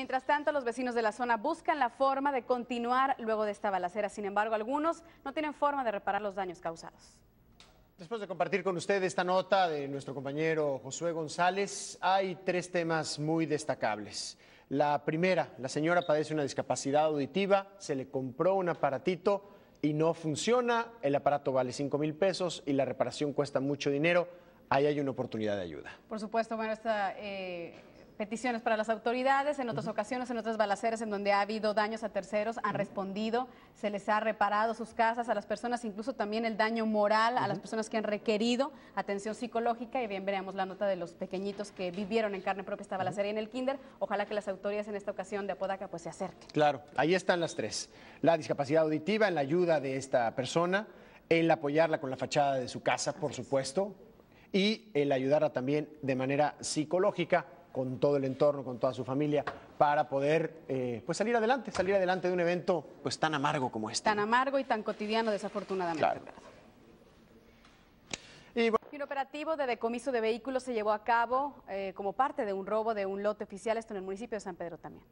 Mientras tanto, los vecinos de la zona buscan la forma de continuar luego de esta balacera. Sin embargo, algunos no tienen forma de reparar los daños causados. Después de compartir con usted esta nota de nuestro compañero Josué González, hay tres temas muy destacables. La primera, la señora padece una discapacidad auditiva, se le compró un aparatito y no funciona, el aparato vale 5 mil pesos y la reparación cuesta mucho dinero ahí hay una oportunidad de ayuda. Por supuesto, bueno, esta, eh, peticiones para las autoridades, en otras ocasiones, en otras balaceras en donde ha habido daños a terceros, han respondido, se les ha reparado sus casas a las personas, incluso también el daño moral a las personas que han requerido atención psicológica y bien veremos la nota de los pequeñitos que vivieron en carne propia esta balacera y en el kinder. Ojalá que las autoridades en esta ocasión de Apodaca pues se acerquen. Claro, ahí están las tres. La discapacidad auditiva en la ayuda de esta persona, el apoyarla con la fachada de su casa, por supuesto, y el ayudarla también de manera psicológica con todo el entorno, con toda su familia, para poder eh, pues salir adelante, salir adelante de un evento pues tan amargo como este. Tan amargo y tan cotidiano, desafortunadamente. Y, bueno... un operativo de decomiso de vehículos se llevó a cabo eh, como parte de un robo de un lote oficial, esto en el municipio de San Pedro también.